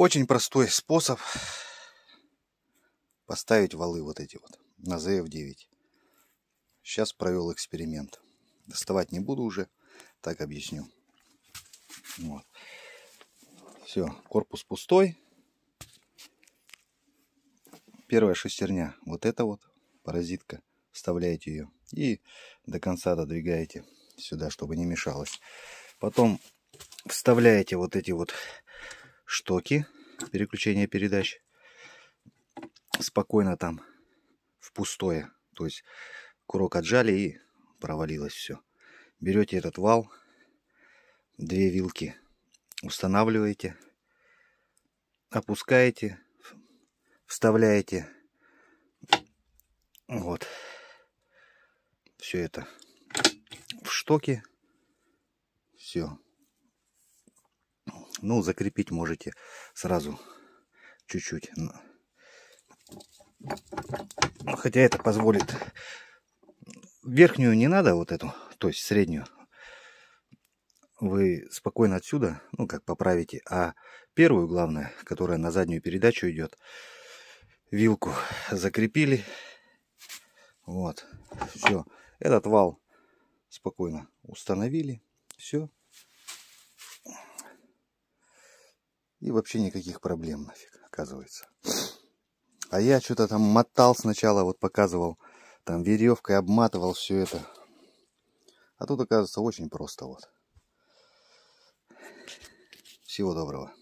Очень простой способ поставить валы вот эти вот на ZF9. Сейчас провел эксперимент. Доставать не буду уже, так объясню. Вот. Все, корпус пустой. Первая шестерня вот эта вот, паразитка. Вставляете ее и до конца додвигаете сюда, чтобы не мешалось. Потом вставляете вот эти вот штоки, переключения передач, спокойно там в пустое. То есть курок отжали и провалилось все. Берете этот вал, две вилки устанавливаете, опускаете, вставляете. Вот. Все это в штоке. Все. Ну, закрепить можете сразу чуть-чуть. Ну, хотя это позволит... Верхнюю не надо, вот эту, то есть среднюю. Вы спокойно отсюда, ну, как поправите. А первую, главное, которая на заднюю передачу идет, вилку закрепили. Вот, все. Этот вал спокойно установили. Все, И вообще никаких проблем нафиг, оказывается. А я что-то там мотал сначала, вот показывал, там веревкой обматывал все это. А тут, оказывается, очень просто вот. Всего доброго.